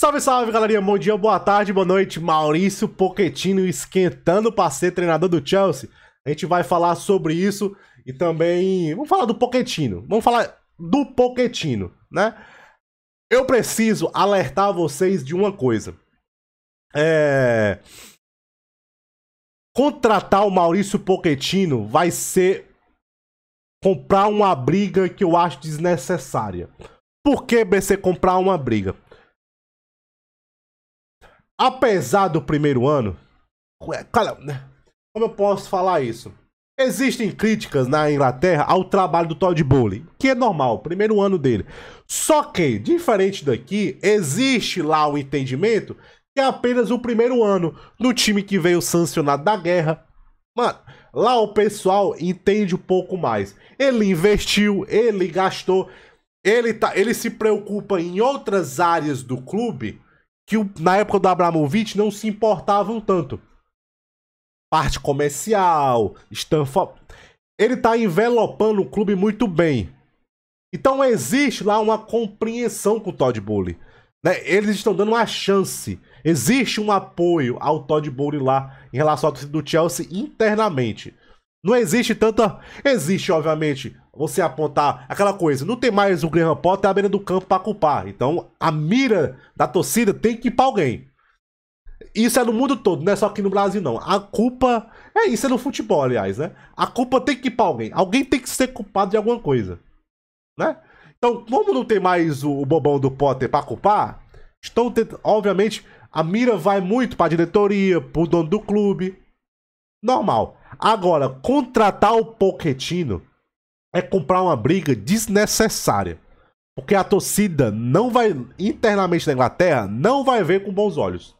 Salve, salve, galerinha. Bom dia, boa tarde, boa noite. Maurício Poquetino esquentando para ser treinador do Chelsea. A gente vai falar sobre isso e também vamos falar do Poquetino. Vamos falar do Poquetino, né? Eu preciso alertar vocês de uma coisa. É... Contratar o Maurício Poquetino vai ser comprar uma briga que eu acho desnecessária. Por que BC comprar uma briga? apesar do primeiro ano. Cara, né? como eu posso falar isso? Existem críticas na Inglaterra ao trabalho do Todd Bowley, que é normal, primeiro ano dele. Só que, diferente daqui, existe lá o entendimento que é apenas o primeiro ano no time que veio sancionado da guerra. Mano, lá o pessoal entende um pouco mais. Ele investiu, ele gastou, ele, tá, ele se preocupa em outras áreas do clube que na época do Abramovich não se importavam tanto. Parte comercial, Stanford. Ele está envelopando o clube muito bem. Então existe lá uma compreensão com o Todd Bowley. Né? Eles estão dando uma chance. Existe um apoio ao Todd Bowley lá em relação ao do Chelsea internamente. Não existe tanta. Existe, obviamente, você apontar aquela coisa, não tem mais o Graham Potter à beira do campo para culpar. Então a mira da torcida tem que ir para alguém. Isso é no mundo todo, não é só aqui no Brasil, não. A culpa. É isso, é no futebol, aliás, né? A culpa tem que ir pra alguém. Alguém tem que ser culpado de alguma coisa. Né? Então, como não tem mais o, bobão do Potter pra culpar, estão Obviamente, a mira vai muito pra diretoria, pro dono do clube. Normal. Agora, contratar o Poquetino é comprar uma briga desnecessária. Porque a torcida não vai, internamente na Inglaterra, não vai ver com bons olhos.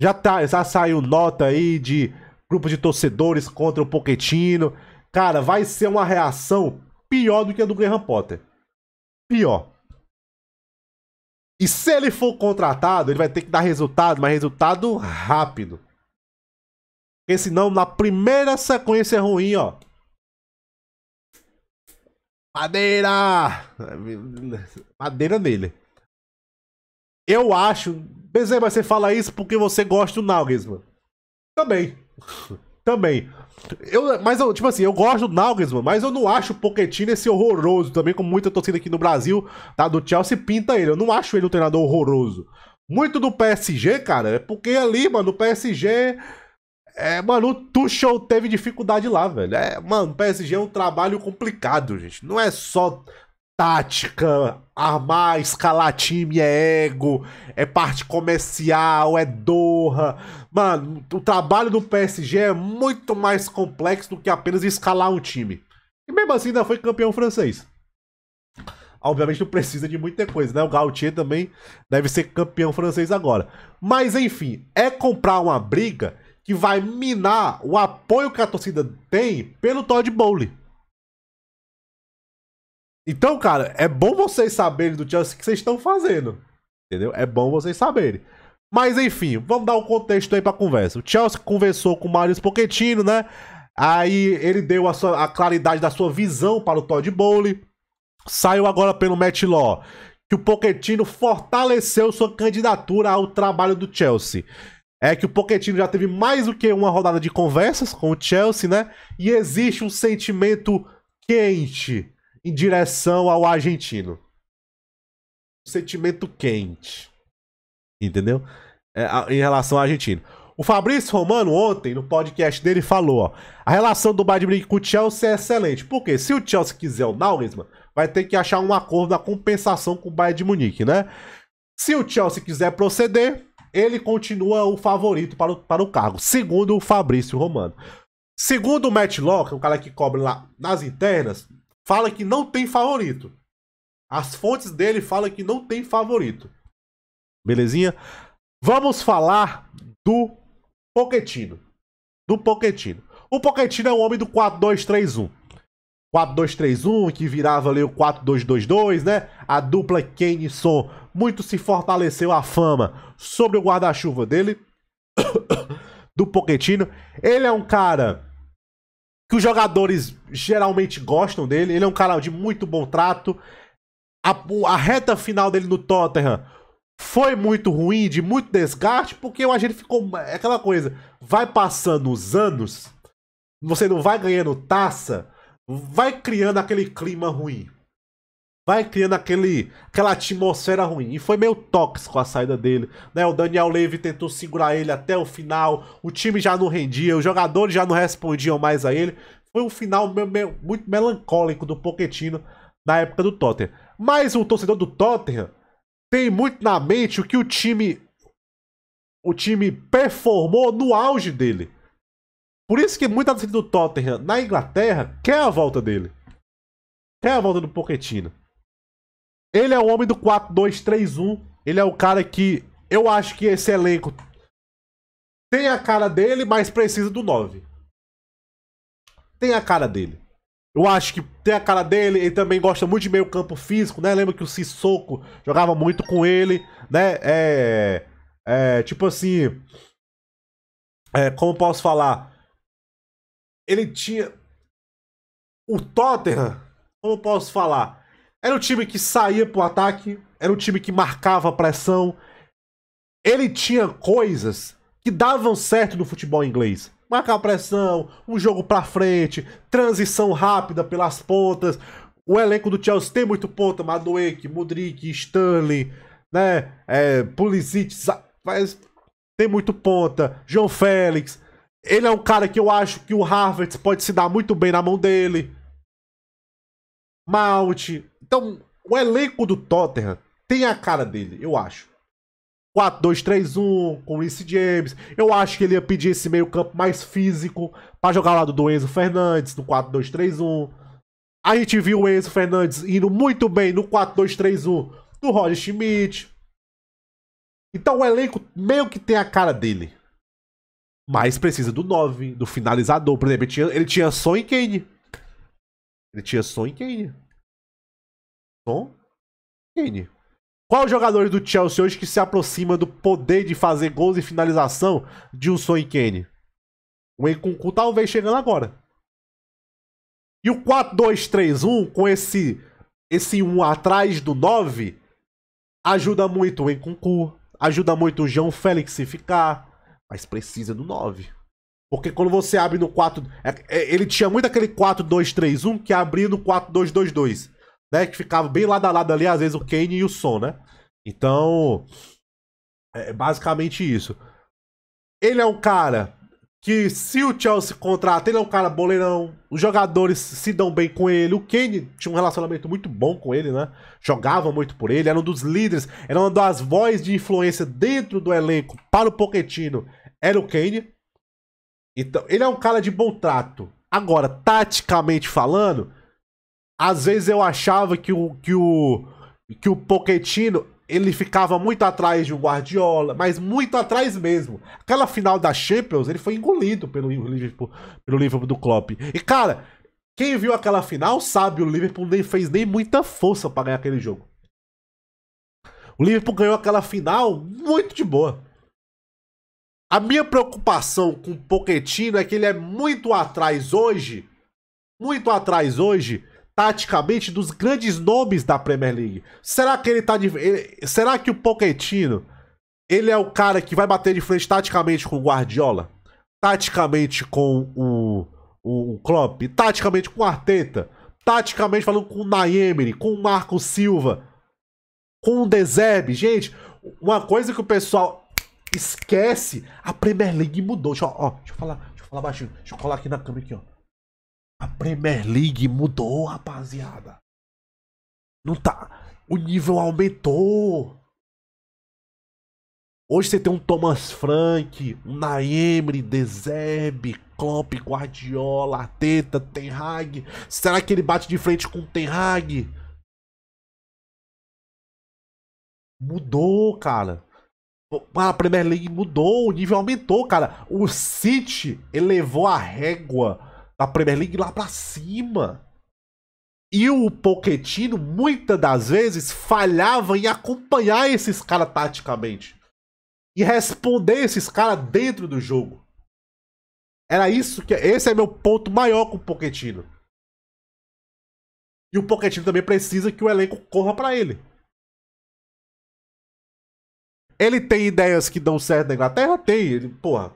Já, tá, já saiu nota aí de grupo de torcedores contra o Poquetino. Cara, vai ser uma reação pior do que a do Graham Potter. Pior. E se ele for contratado, ele vai ter que dar resultado, mas resultado rápido. Porque senão, na primeira sequência ruim, ó, Madeira! Madeira nele. Eu acho. Bezerra, você fala isso porque você gosta do mano. Também. também. Eu, mas, eu, tipo assim, eu gosto do mano. mas eu não acho o Pochettino esse horroroso também, como muita torcida aqui no Brasil, tá? Do Chelsea pinta ele. Eu não acho ele um treinador horroroso. Muito do PSG, cara, é porque ali, mano, o PSG é, mano, o Tuchel teve dificuldade lá, velho. É, mano, PSG é um trabalho complicado, gente. Não é só tática, armar, escalar time, é ego, é parte comercial, é dorra. Mano, o trabalho do PSG é muito mais complexo do que apenas escalar um time. E mesmo assim ainda foi campeão francês. Obviamente não precisa de muita coisa, né? O Gautier também deve ser campeão francês agora. Mas enfim, é comprar uma briga que vai minar o apoio que a torcida tem pelo Todd Bowley. Então, cara, é bom vocês saberem do Chelsea o que vocês estão fazendo. Entendeu? É bom vocês saberem. Mas enfim, vamos dar um contexto aí pra conversa. O Chelsea conversou com o Marius Pochettino, né? Aí ele deu a, sua, a, claridade da sua visão para o Todd Bowley. Saiu agora pelo Matt Law que o Pochettino fortaleceu sua candidatura ao trabalho do Chelsea é que o Pochettino já teve mais do que uma rodada de conversas com o Chelsea, né? E existe um sentimento quente em direção ao argentino. Um sentimento quente. Entendeu? É, em relação ao argentino. O Fabrício Romano, ontem, no podcast dele, falou: ó, a relação do Bayern Munique com o Chelsea é excelente. Por quê? se o Chelsea quiser o Nagelsmann, vai ter que achar um acordo na compensação com o Bayern de Munique, né? Se o Chelsea quiser proceder, ele continua o favorito para o, para o cargo, segundo o Fabrício Romano. Segundo o Matt Lock, o cara que cobre lá nas internas, fala que não tem favorito. As fontes dele falam que não tem favorito. Belezinha? Vamos falar do Poquetino. Do Poquetino. O Poquetino é o homem do 4-2-3-1. 4-2-3-1, que virava ali o 4-2-2-2, né? A dupla Kenison muito se fortaleceu a fama sobre o guarda-chuva dele, do Pochettino. Ele é um cara que os jogadores geralmente gostam dele, ele é um cara de muito bom trato. A, a reta final dele no Tottenham foi muito ruim, de muito desgaste, porque eu acho que ele ficou. É aquela coisa, vai passando os anos, você não vai ganhando taça vai criando aquele clima ruim. Vai criando aquele, aquela atmosfera ruim. E foi meio tóxico a saída dele. Né? O Daniel Levy tentou segurar ele até o final. O time já não rendia, os jogadores já não respondiam mais a ele. Foi um final meio, meio, muito melancólico do Poquetino na época do Tottenham. Mas o torcedor do Tottenham tem muito na mente o que o time o time performou no auge dele. Por isso que muita torcida do Tottenham na Inglaterra quer a volta dele. Quer a volta do Pochettino. Ele é o homem do 4-2-3-1. Ele é o cara que eu acho que esse elenco tem a cara dele, mas precisa do 9. Tem a cara dele. Eu acho que tem a cara dele, ele também gosta muito de meio campo físico, né? Lembra que o Sissoko jogava muito com ele, né? É, é tipo assim, é, como posso falar? ele tinha. O Tottenham, como posso falar? Era um time que saía pro ataque, era um time que marcava pressão. Ele tinha coisas que davam certo no futebol inglês. Marcar pressão, um jogo para frente, transição rápida pelas pontas. O elenco do Chelsea tem muito ponta, Madueck, Mudrik, Stanley, né? É, Pulisic, mas tem muito ponta. João Félix, ele é um cara que eu acho que o Harvard pode se dar muito bem na mão dele. Mount. Então, o elenco do Tottenham tem a cara dele, eu acho. 4-2-3-1 com o Reece James. Eu acho que ele ia pedir esse meio-campo mais físico para jogar lá do Enzo Fernandes no 4-2-3-1. A gente viu o Enzo Fernandes indo muito bem no 4-2-3-1 do Roger Schmidt. Então o elenco meio que tem a cara dele. Mas precisa do 9, do finalizador. Por exemplo, ele tinha, ele tinha Son e Kane. Ele tinha Son e Kane. Son Kane. Qual jogador do Chelsea hoje que se aproxima do poder de fazer gols e finalização de um Son e Kane? O Enkunku talvez chegando agora. E o 4-2-3-1 com esse esse 1 um atrás do 9 ajuda muito o Enkunku, ajuda muito o João Félix ficar. Mas precisa do 9. Porque quando você abre no 4. É, é, ele tinha muito aquele 4-2-3-1 que abria no 4-2-2-2. Né? Que ficava bem lado a lado ali, às vezes o Kane e o Son, né? Então. É basicamente isso. Ele é um cara que se o Chelsea contrata, ele é um cara boleirão, os jogadores se dão bem com ele, o Kane tinha um relacionamento muito bom com ele, né? Jogava muito por ele, era um dos líderes, era uma das vozes de influência dentro do elenco para o Pochettino, era o Kane. Então, ele é um cara de bom trato. Agora, taticamente falando, às vezes eu achava que o que o que o Pochettino ele ficava muito atrás de um Guardiola, mas muito atrás mesmo. Aquela final da Champions, ele foi engolido pelo Liverpool, pelo Liverpool do Klopp. E cara, quem viu aquela final sabe, o Liverpool nem fez nem muita força para ganhar aquele jogo. O Liverpool ganhou aquela final muito de boa. A minha preocupação com o Pochettino é que ele é muito atrás hoje, muito atrás hoje taticamente dos grandes nomes da Premier League. Será que ele tá de, ele, será que o Pochettino ele é o cara que vai bater de frente taticamente com o Guardiola, taticamente com o o, o Klopp, taticamente com o Arteta, taticamente falando com o Naemiri, com o Marco Silva, com o Dezeb. Gente, uma coisa que o pessoal esquece, a Premier League mudou. Deixa, ó, deixa eu falar, deixa eu falar baixinho. Deixa eu colar aqui na câmera aqui, ó. A Premier League mudou, rapaziada. Não tá. O nível aumentou. Hoje você tem um Thomas Frank, um Naemri, Dezeb, Klopp, Guardiola, Teta, Ten Hag. Será que ele bate de frente com o Ten Hag? Mudou, cara. A Premier League mudou, o nível aumentou, cara. O City elevou a régua da Premier League lá para cima. E o Poquetino, muitas das vezes, falhava em acompanhar esses caras taticamente. E responder esses caras dentro do jogo. Era isso que. É, esse é meu ponto maior com o Poquetino. E o Poquetino também precisa que o elenco corra para ele. Ele tem ideias que dão certo na Inglaterra? Tem. Ele, porra,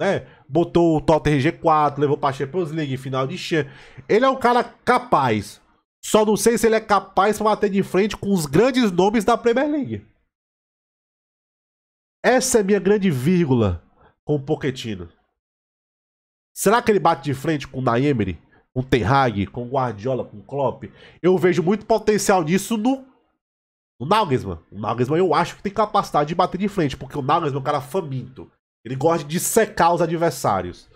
né? Botou o Tottenham RG4, levou pra Champions League, final de Champions. Ele é um cara capaz. Só não sei se ele é capaz pra bater de frente com os grandes nomes da Premier League. Essa é minha grande vírgula com o Pochettino. Será que ele bate de frente com o Naemiri, com o Ten Hag, com o Guardiola, com o Klopp? Eu vejo muito potencial nisso no, no Nagelsmann. O Nagelsmann eu acho que tem capacidade de bater de frente, porque o Nagelsmann é um cara faminto. Ele gosta de secar os adversários.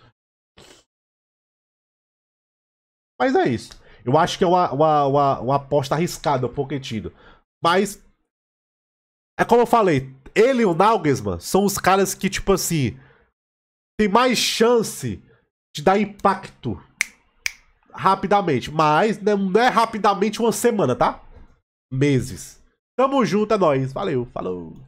Mas é isso. Eu acho que é uma, uma, uma, uma aposta arriscada, um Pochettino. Mas. É como eu falei, ele e o Nalgesman são os caras que, tipo assim. Tem mais chance de dar impacto rapidamente. Mas né, não é rapidamente uma semana, tá? Meses. Tamo junto, é nóis. Valeu, falou.